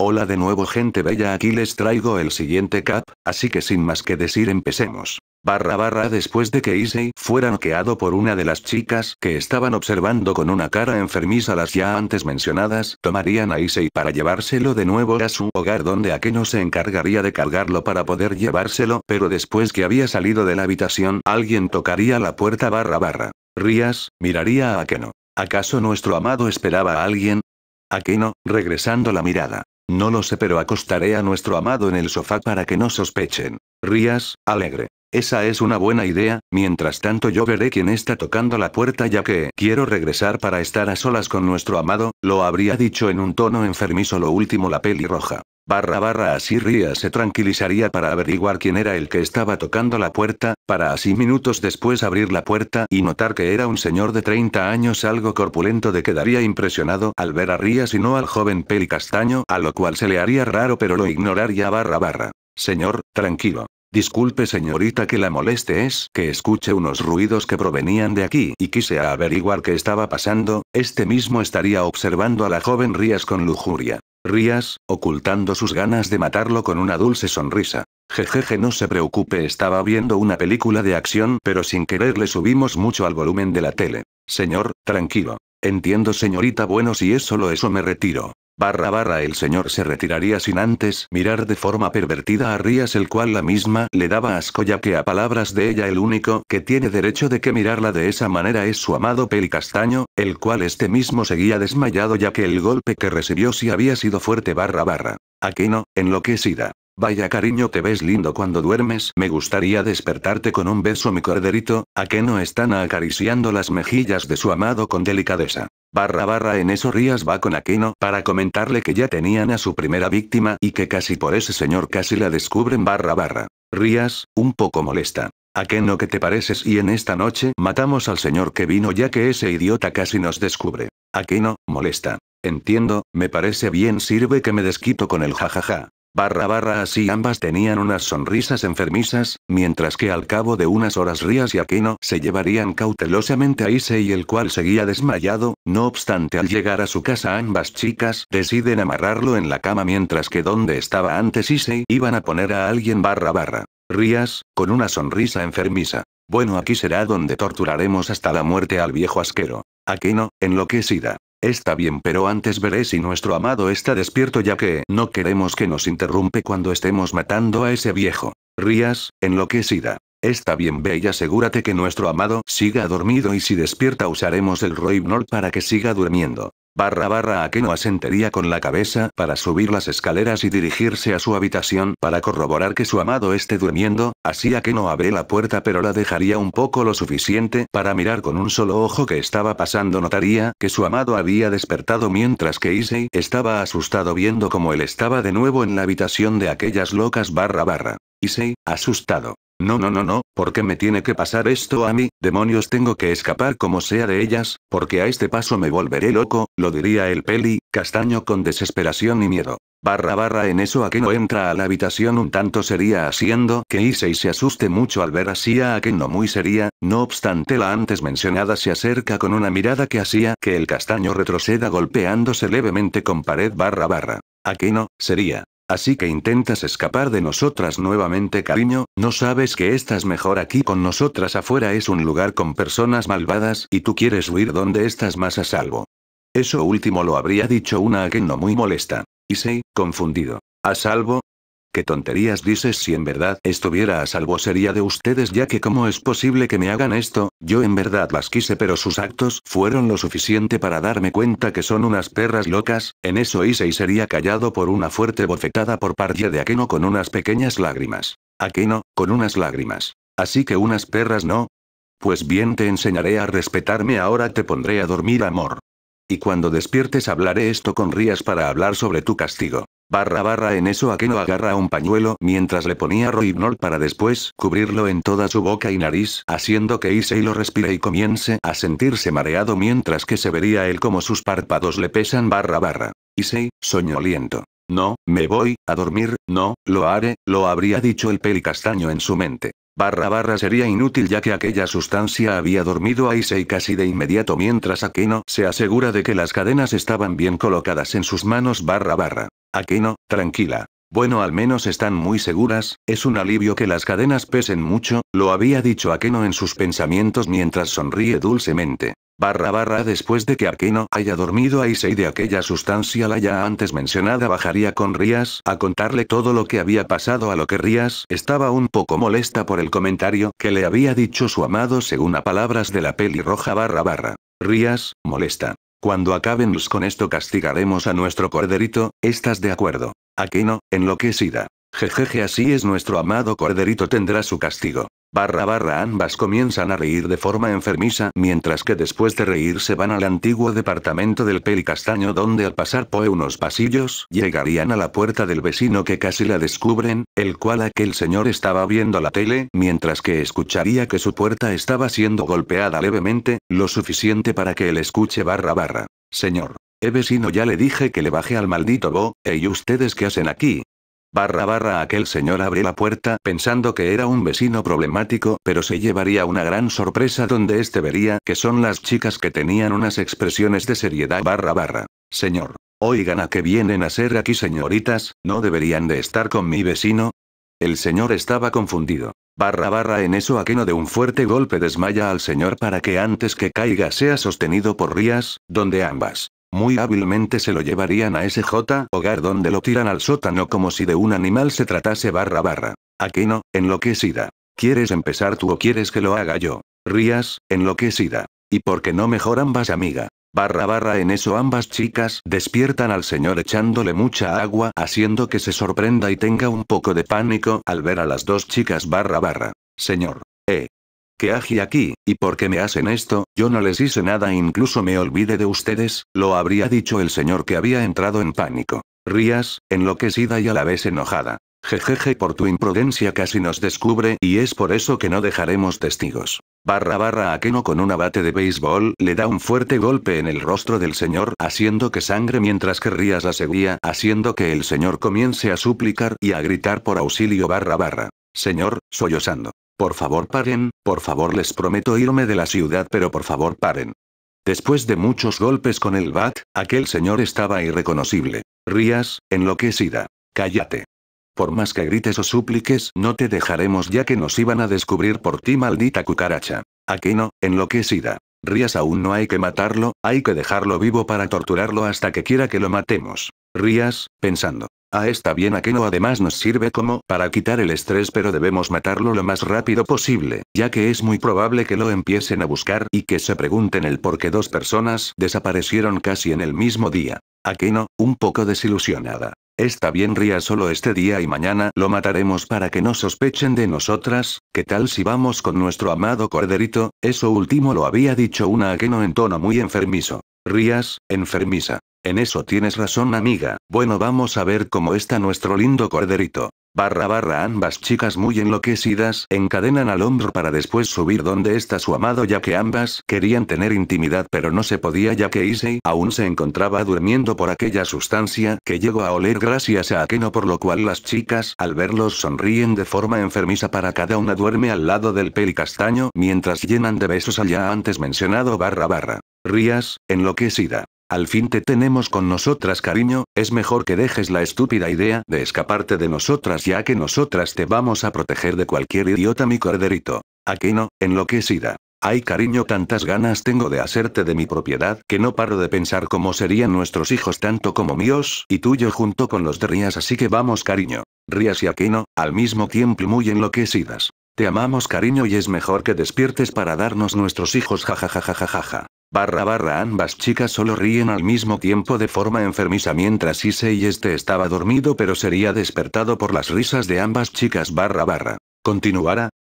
Hola de nuevo gente bella aquí les traigo el siguiente cap, así que sin más que decir empecemos. Barra barra después de que Issei fuera noqueado por una de las chicas que estaban observando con una cara enfermiza las ya antes mencionadas, tomarían a Issei para llevárselo de nuevo a su hogar donde Akeno se encargaría de cargarlo para poder llevárselo, pero después que había salido de la habitación alguien tocaría la puerta barra barra. Rías, miraría a Akeno. ¿Acaso nuestro amado esperaba a alguien? Akeno, regresando la mirada. No lo sé, pero acostaré a nuestro amado en el sofá para que no sospechen. Rías, alegre. Esa es una buena idea, mientras tanto yo veré quién está tocando la puerta ya que quiero regresar para estar a solas con nuestro amado, lo habría dicho en un tono enfermizo lo último la pelirroja. Barra barra así Rías se tranquilizaría para averiguar quién era el que estaba tocando la puerta, para así minutos después abrir la puerta y notar que era un señor de 30 años algo corpulento de quedaría impresionado al ver a Rías y no al joven peli castaño, a lo cual se le haría raro pero lo ignoraría barra barra. Señor, tranquilo. Disculpe señorita que la moleste es que escuche unos ruidos que provenían de aquí y quise averiguar qué estaba pasando, este mismo estaría observando a la joven Rías con lujuria. Rías, ocultando sus ganas de matarlo con una dulce sonrisa. Jejeje no se preocupe estaba viendo una película de acción pero sin querer le subimos mucho al volumen de la tele. Señor, tranquilo. Entiendo señorita bueno si es solo eso me retiro barra barra el señor se retiraría sin antes mirar de forma pervertida a Rías el cual la misma le daba asco ya que a palabras de ella el único que tiene derecho de que mirarla de esa manera es su amado Pelicastaño, el cual este mismo seguía desmayado ya que el golpe que recibió si había sido fuerte barra barra. Aquino, enloquecida. Vaya cariño, te ves lindo cuando duermes. Me gustaría despertarte con un beso, mi corderito. ¿A que no están acariciando las mejillas de su amado con delicadeza? Barra barra en eso Rías va con Aquino para comentarle que ya tenían a su primera víctima y que casi por ese señor casi la descubren barra barra. Rías, un poco molesta. ¿A qué que te pareces y en esta noche matamos al señor que vino ya que ese idiota casi nos descubre? Aquino, molesta. Entiendo, me parece bien sirve que me desquito con el jajaja. Barra barra así ambas tenían unas sonrisas enfermizas, mientras que al cabo de unas horas Rías y Aquino se llevarían cautelosamente a Issei el cual seguía desmayado, no obstante al llegar a su casa ambas chicas deciden amarrarlo en la cama mientras que donde estaba antes Issei iban a poner a alguien barra barra. Rías, con una sonrisa enfermiza. Bueno aquí será donde torturaremos hasta la muerte al viejo asquero. Aquino, enloquecida. Está bien, pero antes veré si nuestro amado está despierto ya que no queremos que nos interrumpe cuando estemos matando a ese viejo. Rías, enloquecida. Está bien, Bella, asegúrate que nuestro amado siga dormido y si despierta usaremos el Roibnol para que siga durmiendo barra barra no asentaría con la cabeza para subir las escaleras y dirigirse a su habitación para corroborar que su amado esté durmiendo, así no abre la puerta pero la dejaría un poco lo suficiente para mirar con un solo ojo que estaba pasando notaría que su amado había despertado mientras que Issei estaba asustado viendo como él estaba de nuevo en la habitación de aquellas locas barra barra. Issei, asustado. No, no, no, no, ¿por qué me tiene que pasar esto a mí? Demonios, tengo que escapar como sea de ellas, porque a este paso me volveré loco, lo diría el peli, castaño con desesperación y miedo. Barra barra en eso a que no entra a la habitación un tanto sería haciendo que y se asuste mucho al ver así a que no muy sería, no obstante la antes mencionada se acerca con una mirada que hacía que el castaño retroceda golpeándose levemente con pared barra barra. no, sería. Así que intentas escapar de nosotras nuevamente, cariño, no sabes que estás mejor aquí con nosotras afuera es un lugar con personas malvadas y tú quieres huir donde estás más a salvo. Eso último lo habría dicho una que no muy molesta. Issei, confundido. A salvo, ¿Qué tonterías dices si en verdad estuviera a salvo sería de ustedes ya que cómo es posible que me hagan esto? Yo en verdad las quise pero sus actos fueron lo suficiente para darme cuenta que son unas perras locas, en eso hice y sería callado por una fuerte bofetada por parte de Aqueno con unas pequeñas lágrimas. Aqueno, con unas lágrimas. Así que unas perras no. Pues bien te enseñaré a respetarme ahora te pondré a dormir amor. Y cuando despiertes hablaré esto con Rías para hablar sobre tu castigo. Barra barra en eso Akeno agarra un pañuelo mientras le ponía Roibnol para después cubrirlo en toda su boca y nariz, haciendo que Issei lo respire y comience a sentirse mareado mientras que se vería él como sus párpados le pesan barra barra. Issei, soñoliento. No, me voy, a dormir, no, lo haré, lo habría dicho el castaño en su mente. Barra barra sería inútil ya que aquella sustancia había dormido a Issei casi de inmediato mientras Akeno se asegura de que las cadenas estaban bien colocadas en sus manos barra barra. Aquino, tranquila. Bueno, al menos están muy seguras, es un alivio que las cadenas pesen mucho, lo había dicho Akeno en sus pensamientos mientras sonríe dulcemente. Barra barra después de que Akeno haya dormido a Issei de aquella sustancia la ya antes mencionada bajaría con Rías a contarle todo lo que había pasado a lo que Rías estaba un poco molesta por el comentario que le había dicho su amado según a palabras de la peli roja barra barra. Rías, molesta. Cuando acabemos con esto castigaremos a nuestro corderito, ¿estás de acuerdo? Aquí no, enloquecida. Jejeje así es nuestro amado corderito tendrá su castigo barra barra ambas comienzan a reír de forma enfermiza mientras que después de reír se van al antiguo departamento del pelicastaño donde al pasar por unos pasillos llegarían a la puerta del vecino que casi la descubren, el cual aquel señor estaba viendo la tele mientras que escucharía que su puerta estaba siendo golpeada levemente, lo suficiente para que él escuche barra barra. Señor. el vecino ya le dije que le baje al maldito bo, ¿y ustedes qué hacen aquí? barra barra aquel señor abre la puerta pensando que era un vecino problemático, pero se llevaría una gran sorpresa donde este vería que son las chicas que tenían unas expresiones de seriedad barra barra. Señor. Oigan a qué vienen a ser aquí señoritas, ¿no deberían de estar con mi vecino? El señor estaba confundido. Barra barra en eso Aqueno de un fuerte golpe desmaya al señor para que antes que caiga sea sostenido por Rías, donde ambas muy hábilmente se lo llevarían a ese J hogar donde lo tiran al sótano como si de un animal se tratase barra barra. Aquí no, enloquecida. ¿Quieres empezar tú o quieres que lo haga yo? Rías, enloquecida. ¿Y por qué no mejor ambas amiga? Barra barra en eso ambas chicas despiertan al señor echándole mucha agua haciendo que se sorprenda y tenga un poco de pánico al ver a las dos chicas barra barra. Señor. Eh. ¿Qué agi aquí, y por qué me hacen esto, yo no les hice nada incluso me olvide de ustedes, lo habría dicho el señor que había entrado en pánico. Rías, enloquecida y a la vez enojada. Jejeje por tu imprudencia casi nos descubre y es por eso que no dejaremos testigos. Barra barra Akeno con un abate de béisbol le da un fuerte golpe en el rostro del señor haciendo que sangre mientras que Rías la seguía haciendo que el señor comience a suplicar y a gritar por auxilio barra barra. Señor, sollozando. Por favor paren, por favor les prometo irme de la ciudad pero por favor paren. Después de muchos golpes con el bat, aquel señor estaba irreconocible. Rías, enloquecida. Cállate. Por más que grites o supliques, no te dejaremos ya que nos iban a descubrir por ti, maldita cucaracha. Aquí no, enloquecida. Rías aún no hay que matarlo, hay que dejarlo vivo para torturarlo hasta que quiera que lo matemos. Rías, pensando. Ah, a esta bien Akeno además nos sirve como para quitar el estrés pero debemos matarlo lo más rápido posible, ya que es muy probable que lo empiecen a buscar y que se pregunten el por qué dos personas desaparecieron casi en el mismo día. Akeno, un poco desilusionada. Está bien ría solo este día y mañana lo mataremos para que no sospechen de nosotras, ¿qué tal si vamos con nuestro amado corderito? Eso último lo había dicho una Akeno en tono muy enfermizo. Rías, enfermiza. En eso tienes razón, amiga. Bueno, vamos a ver cómo está nuestro lindo corderito. Barra barra ambas chicas muy enloquecidas encadenan al hombro para después subir donde está su amado ya que ambas querían tener intimidad pero no se podía ya que Issei aún se encontraba durmiendo por aquella sustancia que llegó a oler gracias a Akeno por lo cual las chicas al verlos sonríen de forma enfermiza para cada una duerme al lado del castaño mientras llenan de besos allá antes mencionado barra barra. Rías, enloquecida. Al fin te tenemos con nosotras, cariño, es mejor que dejes la estúpida idea de escaparte de nosotras ya que nosotras te vamos a proteger de cualquier idiota mi corderito. Aquí enloquecida. Ay cariño, tantas ganas tengo de hacerte de mi propiedad que no paro de pensar cómo serían nuestros hijos tanto como míos y tuyo junto con los de Rías, así que vamos cariño. Rías y Aquino, al mismo tiempo muy enloquecidas. Te amamos cariño y es mejor que despiertes para darnos nuestros hijos jajajajajaja barra barra ambas chicas solo ríen al mismo tiempo de forma enfermiza mientras y este estaba dormido pero sería despertado por las risas de ambas chicas barra barra. Continuará,